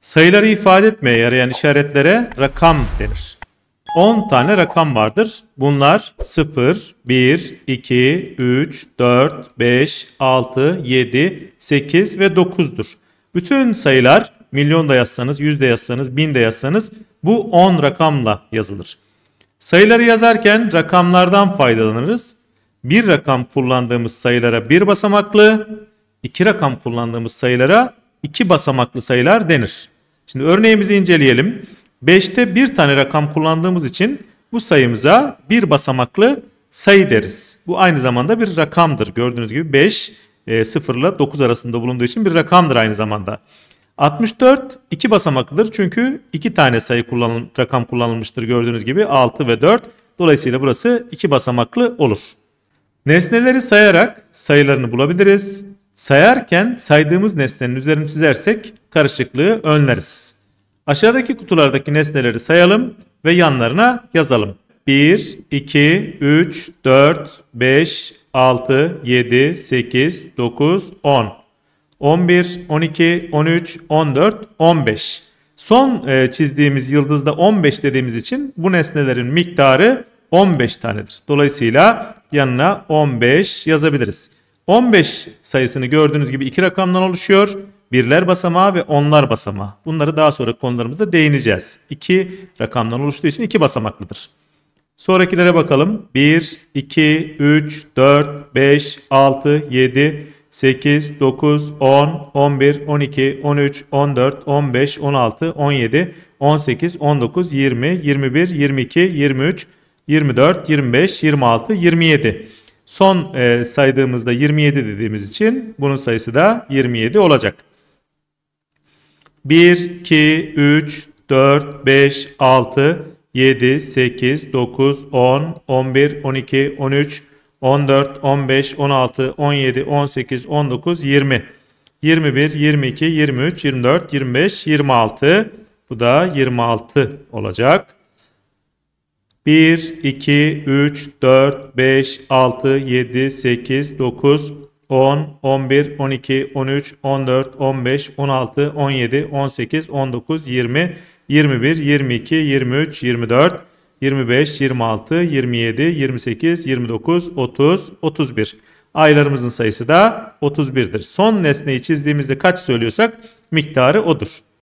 Sayıları ifade etmeye yarayan işaretlere rakam denir. 10 tane rakam vardır. Bunlar 0, 1, 2, 3, 4, 5, 6, 7, 8 ve 9'dur. Bütün sayılar milyon da yazsanız, yüz de yazsanız, bin de yazsanız bu 10 rakamla yazılır. Sayıları yazarken rakamlardan faydalanırız. Bir rakam kullandığımız sayılara bir basamaklı, iki rakam kullandığımız sayılara iki basamaklı sayılar denir. Şimdi örneğimizi inceleyelim. 5'te bir tane rakam kullandığımız için bu sayımıza bir basamaklı sayı deriz. Bu aynı zamanda bir rakamdır. Gördüğünüz gibi 5 e, 0 ile 9 arasında bulunduğu için bir rakamdır aynı zamanda. 64 iki basamaklıdır çünkü iki tane sayı kullanıl rakam kullanılmıştır gördüğünüz gibi 6 ve 4. Dolayısıyla burası iki basamaklı olur. Nesneleri sayarak sayılarını bulabiliriz. Sayarken saydığımız nesnenin üzerini çizersek karışıklığı önleriz. Aşağıdaki kutulardaki nesneleri sayalım ve yanlarına yazalım. 1, 2, 3, 4, 5, 6, 7, 8, 9, 10, 11, 12, 13, 14, 15. Son e, çizdiğimiz yıldızda 15 dediğimiz için bu nesnelerin miktarı 15 tanedir. Dolayısıyla yanına 15 yazabiliriz. 15 sayısını gördüğünüz gibi iki rakamdan oluşuyor. Birler basamağı ve onlar basamağı. Bunları daha sonra konularımızda değineceğiz. İki rakamdan oluştuğu için iki basamaklıdır. Sonrakilere bakalım. 1, 2, 3, 4, 5, 6, 7, 8, 9, 10, 11, 12, 13, 14, 15, 16, 17, 18, 19, 20, 21, 22, 23, 24, 25, 26, 27. Son e, saydığımızda 27 dediğimiz için bunun sayısı da 27 olacak. 1, 2, 3, 4, 5, 6, 7, 8, 9, 10, 11, 12, 13, 14, 15, 16, 17, 18, 19, 20, 21, 22, 23, 24, 25, 26. Bu da 26 olacak. 1, 2, 3, 4, 5, 6, 7, 8, 9, 10, 11, 12, 13, 14, 15, 16, 17, 18, 19, 20, 21, 22, 23, 24, 25, 26, 27, 28, 29, 30, 31. Aylarımızın sayısı da 31'dir. Son nesneyi çizdiğimizde kaç söylüyorsak miktarı odur.